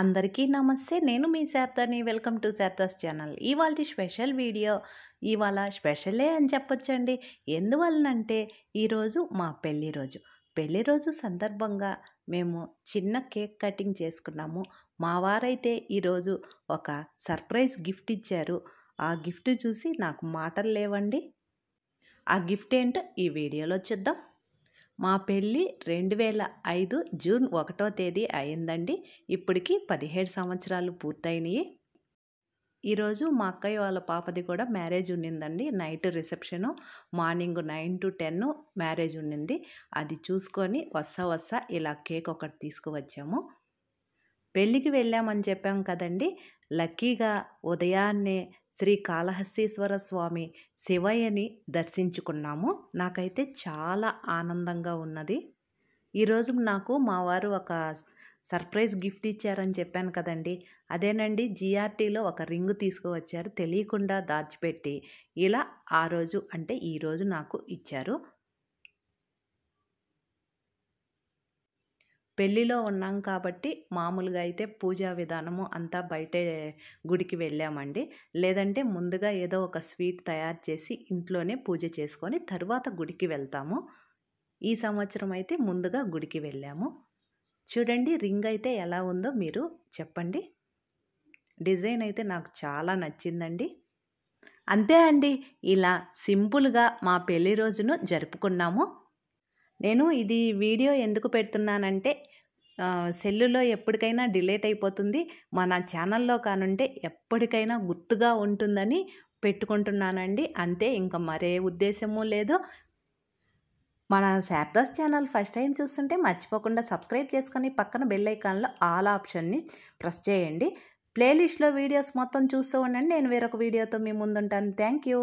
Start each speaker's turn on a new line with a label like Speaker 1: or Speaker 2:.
Speaker 1: అందరికీ నమస్తే నేను మీ శారదాని వెల్కమ్ టు శారదాస్ ఛానల్ ఇవాళ స్పెషల్ వీడియో ఇవాళ స్పెషలే అని చెప్పొచ్చండి ఎందువలనంటే ఈరోజు మా పెళ్ళి రోజు పెళ్లి రోజు సందర్భంగా మేము చిన్న కేక్ కటింగ్ చేసుకున్నాము మా వారైతే ఈరోజు ఒక సర్ప్రైజ్ గిఫ్ట్ ఇచ్చారు ఆ గిఫ్ట్ చూసి నాకు మాటలు లేవండి ఆ గిఫ్ట్ ఏంటో ఈ వీడియోలో చూద్దాం మా పెళ్ళి రెండు వేల ఐదు జూన్ ఒకటో తేదీ అయిందండి ఇప్పటికి పదిహేడు సంవత్సరాలు పూర్తయినాయి ఈరోజు మా అక్కయ్య వాళ్ళ పాపది కూడా మ్యారేజ్ ఉండిందండి night reception morning nine to ten marriage ఉండింది అది చూసుకొని వస్తా వస్తా ఇలా కేక్ ఒకటి తీసుకువచ్చాము పెళ్ళికి వెళ్ళామని చెప్పాం కదండి లక్కీగా ఉదయాన్నే శ్రీ కాళహస్తీశ్వర స్వామి శివయ్యని దర్శించుకున్నాము నాకైతే చాలా ఆనందంగా ఉన్నది ఈరోజు నాకు మా వారు ఒక సర్ప్రైజ్ గిఫ్ట్ ఇచ్చారని చెప్పాను కదండి అదేనండి జిఆర్టీలో ఒక రింగ్ తీసుకువచ్చారు తెలియకుండా దాచిపెట్టి ఇలా ఆ రోజు అంటే ఈరోజు నాకు ఇచ్చారు పెళ్ళిలో ఉన్నాం కాబట్టి మామూలుగా అయితే పూజా విధానము అంతా బయటే గుడికి వెళ్ళామండి లేదంటే ముందుగా ఏదో ఒక స్వీట్ తయారు చేసి ఇంట్లోనే పూజ చేసుకొని తర్వాత గుడికి వెళ్తాము ఈ సంవత్సరం అయితే ముందుగా గుడికి వెళ్ళాము చూడండి రింగ్ అయితే ఎలా ఉందో మీరు చెప్పండి డిజైన్ అయితే నాకు చాలా నచ్చిందండి అంతే అండి ఇలా సింపుల్గా మా పెళ్ళి రోజును జరుపుకున్నాము నేను ఇది వీడియో ఎందుకు పెడుతున్నానంటే సెల్లులో ఎప్పటికైనా డిలేట్ అయిపోతుంది మన ఛానల్లో కానుంటే ఎప్పటికైనా గుర్తుగా ఉంటుందని పెట్టుకుంటున్నానండి అంతే ఇంకా మరే ఉద్దేశము లేదు మన శారదాస్ ఛానల్ ఫస్ట్ టైం చూస్తుంటే మర్చిపోకుండా సబ్స్క్రైబ్ చేసుకొని పక్కన బెల్ ఐకాన్లో ఆల్ ఆప్షన్ని ప్రెస్ చేయండి ప్లేలిస్ట్లో వీడియోస్ మొత్తం చూస్తూ ఉండండి నేను వేరొక వీడియోతో మీ ముందుంటాను థ్యాంక్ యూ